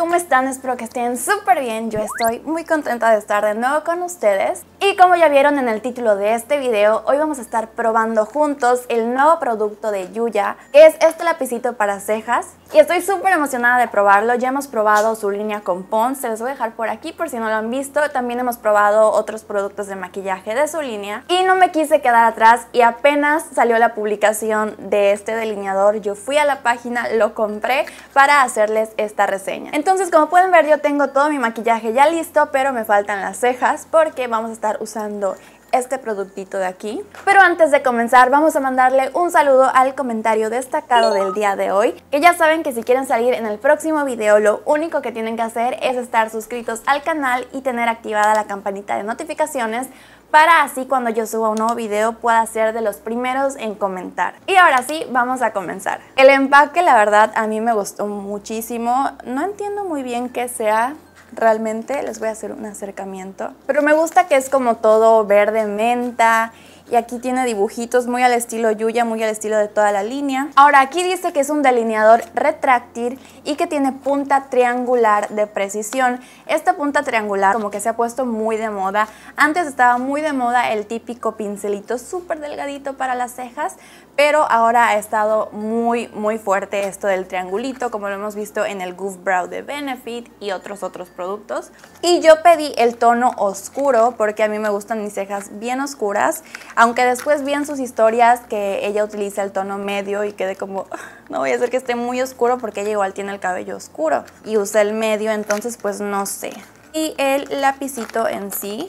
¿cómo están? Espero que estén súper bien. Yo estoy muy contenta de estar de nuevo con ustedes. Y como ya vieron en el título de este video, hoy vamos a estar probando juntos el nuevo producto de Yuya, que es este lapicito para cejas. Y estoy súper emocionada de probarlo, ya hemos probado su línea con Pons, se los voy a dejar por aquí por si no lo han visto, también hemos probado otros productos de maquillaje de su línea y no me quise quedar atrás y apenas salió la publicación de este delineador, yo fui a la página, lo compré para hacerles esta reseña. Entonces como pueden ver yo tengo todo mi maquillaje ya listo, pero me faltan las cejas porque vamos a estar usando este productito de aquí. Pero antes de comenzar vamos a mandarle un saludo al comentario destacado del día de hoy, que ya saben que si quieren salir en el próximo video lo único que tienen que hacer es estar suscritos al canal y tener activada la campanita de notificaciones para así cuando yo suba un nuevo video pueda ser de los primeros en comentar. Y ahora sí, vamos a comenzar. El empaque la verdad a mí me gustó muchísimo, no entiendo muy bien qué sea, realmente les voy a hacer un acercamiento. Pero me gusta que es como todo verde menta y aquí tiene dibujitos muy al estilo Yuya, muy al estilo de toda la línea. Ahora aquí dice que es un delineador retráctil y que tiene punta triangular de precisión. Esta punta triangular como que se ha puesto muy de moda. Antes estaba muy de moda el típico pincelito súper delgadito para las cejas, pero ahora ha estado muy muy fuerte esto del triangulito como lo hemos visto en el Goof Brow de Benefit y otros otros productos. Y yo pedí el tono oscuro porque a mí me gustan mis cejas bien oscuras. Aunque después vi en sus historias que ella utiliza el tono medio y quedé como, no voy a hacer que esté muy oscuro porque ella igual tiene el cabello oscuro y usa el medio, entonces pues no sé. Y el lapicito en sí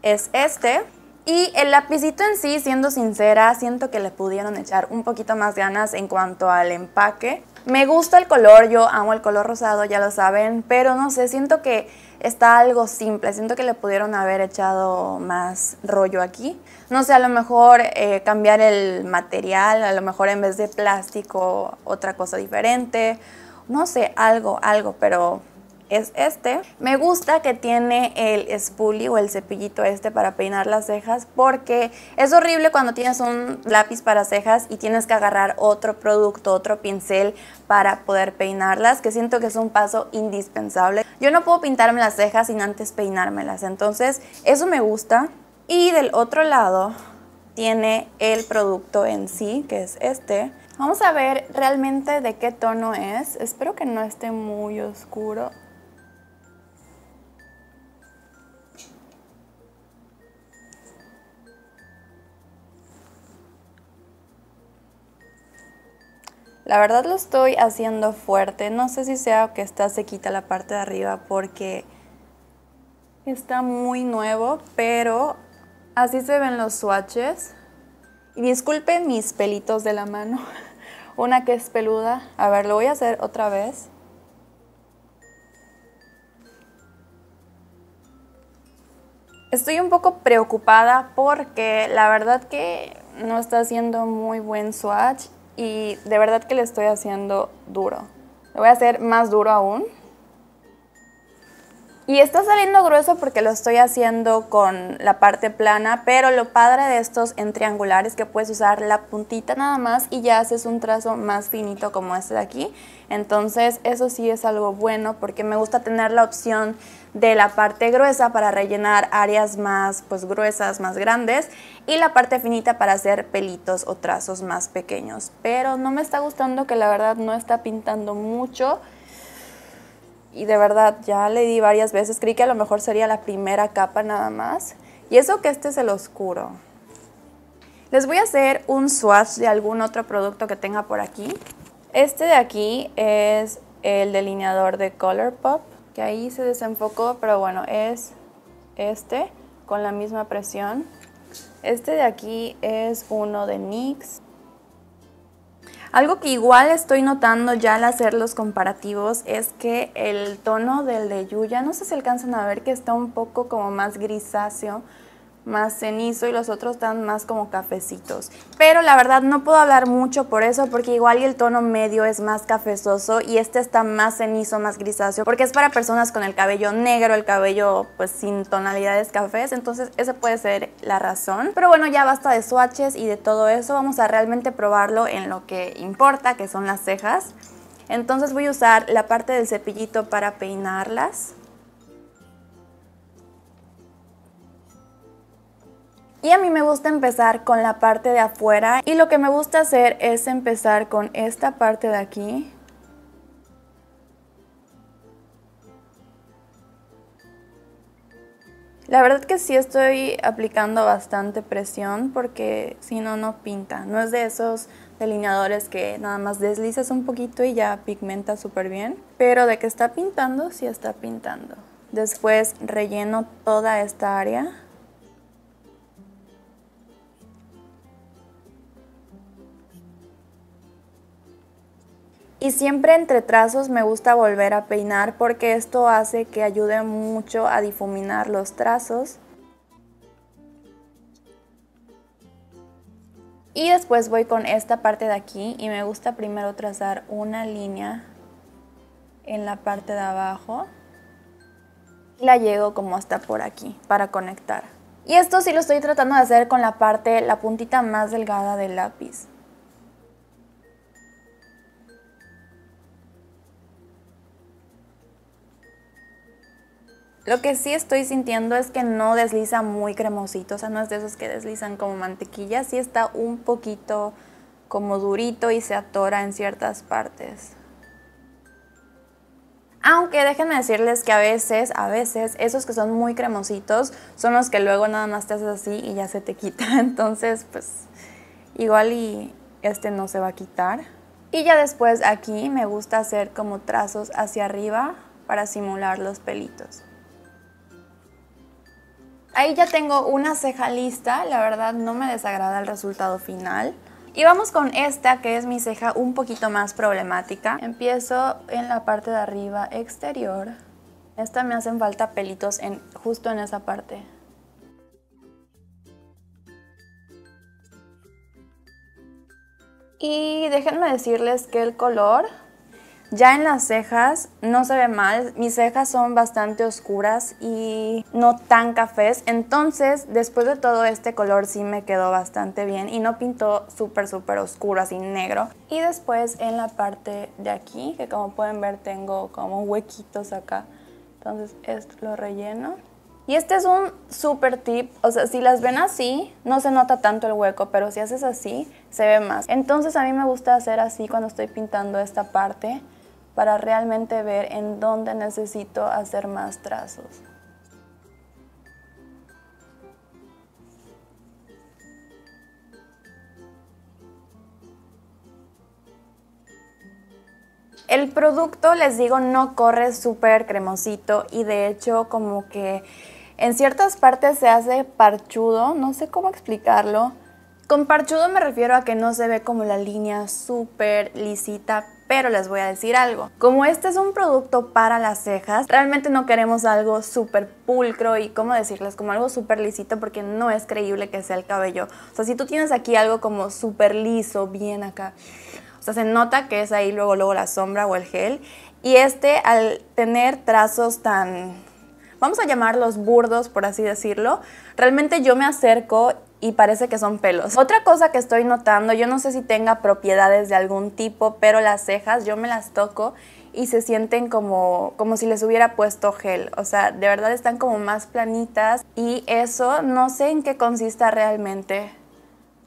es este. Y el lapicito en sí, siendo sincera, siento que le pudieron echar un poquito más ganas en cuanto al empaque. Me gusta el color, yo amo el color rosado, ya lo saben, pero no sé, siento que está algo simple. Siento que le pudieron haber echado más rollo aquí. No sé, a lo mejor eh, cambiar el material, a lo mejor en vez de plástico, otra cosa diferente. No sé, algo, algo, pero es este. Me gusta que tiene el spoolie o el cepillito este para peinar las cejas porque es horrible cuando tienes un lápiz para cejas y tienes que agarrar otro producto, otro pincel para poder peinarlas, que siento que es un paso indispensable. Yo no puedo pintarme las cejas sin antes peinármelas, entonces eso me gusta. Y del otro lado tiene el producto en sí, que es este. Vamos a ver realmente de qué tono es. Espero que no esté muy oscuro. La verdad lo estoy haciendo fuerte. No sé si sea que está sequita la parte de arriba porque está muy nuevo, pero así se ven los swatches. Y disculpen mis pelitos de la mano. Una que es peluda. A ver, lo voy a hacer otra vez. Estoy un poco preocupada porque la verdad que no está haciendo muy buen swatch y de verdad que le estoy haciendo duro. le voy a hacer más duro aún. Y está saliendo grueso porque lo estoy haciendo con la parte plana, pero lo padre de estos en triangular es que puedes usar la puntita nada más y ya haces un trazo más finito como este de aquí. Entonces eso sí es algo bueno porque me gusta tener la opción de la parte gruesa para rellenar áreas más pues, gruesas, más grandes y la parte finita para hacer pelitos o trazos más pequeños. Pero no me está gustando que la verdad no está pintando mucho y de verdad ya le di varias veces, creí que a lo mejor sería la primera capa nada más. Y eso que este es el oscuro. Les voy a hacer un swatch de algún otro producto que tenga por aquí. Este de aquí es el delineador de Colourpop que ahí se desenfocó, pero bueno, es este con la misma presión. Este de aquí es uno de NYX. Algo que igual estoy notando ya al hacer los comparativos es que el tono del de Yuya, no sé si alcanzan a ver que está un poco como más grisáceo, más cenizo y los otros están más como cafecitos. Pero la verdad no puedo hablar mucho por eso porque igual y el tono medio es más cafezoso y este está más cenizo, más grisáceo porque es para personas con el cabello negro, el cabello pues sin tonalidades cafés, entonces esa puede ser la razón. Pero bueno, ya basta de swatches y de todo eso, vamos a realmente probarlo en lo que importa, que son las cejas. Entonces voy a usar la parte del cepillito para peinarlas. Y a mí me gusta empezar con la parte de afuera y lo que me gusta hacer es empezar con esta parte de aquí. La verdad que sí estoy aplicando bastante presión porque si no, no pinta. No es de esos delineadores que nada más deslizas un poquito y ya pigmenta súper bien. Pero de que está pintando, sí está pintando. Después relleno toda esta área. Y siempre entre trazos me gusta volver a peinar porque esto hace que ayude mucho a difuminar los trazos. Y después voy con esta parte de aquí y me gusta primero trazar una línea en la parte de abajo. Y La llego como hasta por aquí para conectar. Y esto sí lo estoy tratando de hacer con la parte, la puntita más delgada del lápiz. Lo que sí estoy sintiendo es que no desliza muy cremosito, o sea, no es de esos que deslizan como mantequilla, sí está un poquito como durito y se atora en ciertas partes. Aunque déjenme decirles que a veces, a veces, esos que son muy cremositos son los que luego nada más te haces así y ya se te quita. Entonces, pues igual y este no se va a quitar. Y ya después aquí me gusta hacer como trazos hacia arriba para simular los pelitos. Ahí ya tengo una ceja lista, la verdad no me desagrada el resultado final. Y vamos con esta que es mi ceja un poquito más problemática. Empiezo en la parte de arriba exterior. Esta me hacen falta pelitos en, justo en esa parte. Y déjenme decirles que el color ya en las cejas no se ve mal, mis cejas son bastante oscuras y no tan cafés, entonces después de todo este color sí me quedó bastante bien y no pintó súper súper oscuro, así negro. Y después en la parte de aquí, que como pueden ver tengo como huequitos acá, entonces esto lo relleno. Y este es un super tip, o sea, si las ven así, no se nota tanto el hueco, pero si haces así, se ve más. Entonces a mí me gusta hacer así cuando estoy pintando esta parte, para realmente ver en dónde necesito hacer más trazos. El producto, les digo, no corre súper cremosito y de hecho como que en ciertas partes se hace parchudo, no sé cómo explicarlo. Con parchudo me refiero a que no se ve como la línea súper lisita, pero les voy a decir algo. Como este es un producto para las cejas, realmente no queremos algo súper pulcro y, ¿cómo decirles? Como algo súper lisito porque no es creíble que sea el cabello. O sea, si tú tienes aquí algo como súper liso, bien acá... O sea, se nota que es ahí luego, luego la sombra o el gel. Y este, al tener trazos tan, vamos a llamarlos burdos, por así decirlo, realmente yo me acerco y parece que son pelos. Otra cosa que estoy notando, yo no sé si tenga propiedades de algún tipo, pero las cejas yo me las toco y se sienten como, como si les hubiera puesto gel. O sea, de verdad están como más planitas y eso no sé en qué consista realmente.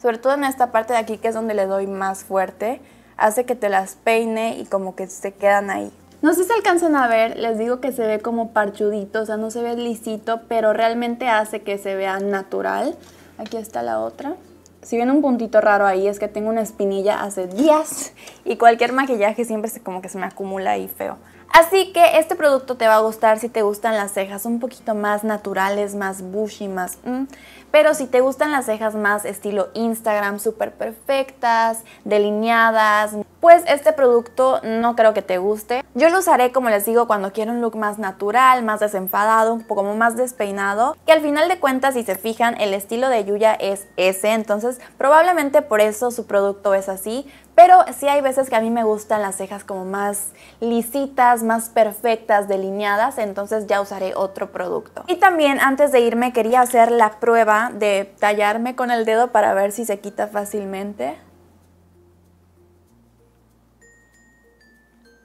Sobre todo en esta parte de aquí que es donde le doy más fuerte, hace que te las peine y como que se quedan ahí. No sé si alcanzan a ver, les digo que se ve como parchudito, o sea, no se ve lisito, pero realmente hace que se vea natural. Aquí está la otra. Si ven un puntito raro ahí es que tengo una espinilla hace días y cualquier maquillaje siempre se, como que se me acumula ahí feo. Así que este producto te va a gustar si te gustan las cejas un poquito más naturales, más bushy, más... Mm. pero si te gustan las cejas más estilo Instagram, súper perfectas, delineadas, pues este producto no creo que te guste. Yo lo usaré, como les digo, cuando quiero un look más natural, más desenfadado, un poco más despeinado. Que al final de cuentas, si se fijan, el estilo de Yuya es ese, entonces probablemente por eso su producto es así. Pero sí hay veces que a mí me gustan las cejas como más lisitas, más perfectas, delineadas, entonces ya usaré otro producto. Y también antes de irme quería hacer la prueba de tallarme con el dedo para ver si se quita fácilmente.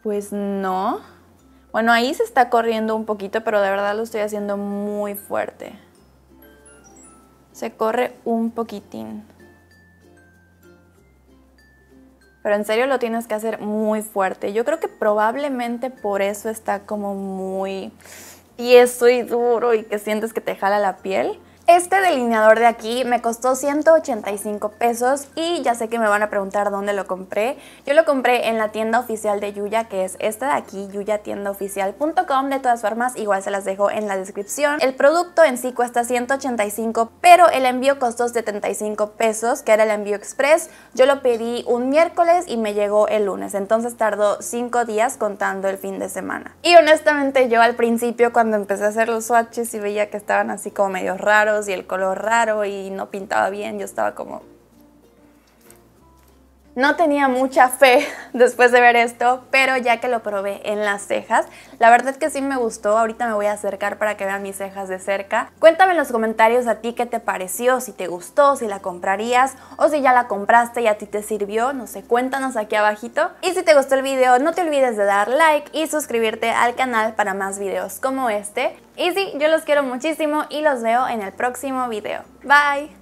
Pues no. Bueno, ahí se está corriendo un poquito, pero de verdad lo estoy haciendo muy fuerte. Se corre un poquitín. Pero en serio lo tienes que hacer muy fuerte. Yo creo que probablemente por eso está como muy tieso y duro y que sientes que te jala la piel. Este delineador de aquí me costó 185 pesos y ya sé que me van a preguntar dónde lo compré. Yo lo compré en la tienda oficial de Yuya, que es esta de aquí, yuyatiendaoficial.com. De todas formas, igual se las dejo en la descripción. El producto en sí cuesta 185, pero el envío costó 75 pesos, que era el envío express. Yo lo pedí un miércoles y me llegó el lunes, entonces tardó 5 días contando el fin de semana. Y honestamente yo al principio cuando empecé a hacer los swatches y veía que estaban así como medio raros, y el color raro y no pintaba bien, yo estaba como, no tenía mucha fe después de ver esto, pero ya que lo probé en las cejas, la verdad es que sí me gustó. Ahorita me voy a acercar para que vean mis cejas de cerca. Cuéntame en los comentarios a ti qué te pareció, si te gustó, si la comprarías o si ya la compraste y a ti te sirvió. No sé, cuéntanos aquí abajito. Y si te gustó el video, no te olvides de dar like y suscribirte al canal para más videos como este. Y sí, yo los quiero muchísimo y los veo en el próximo video. Bye.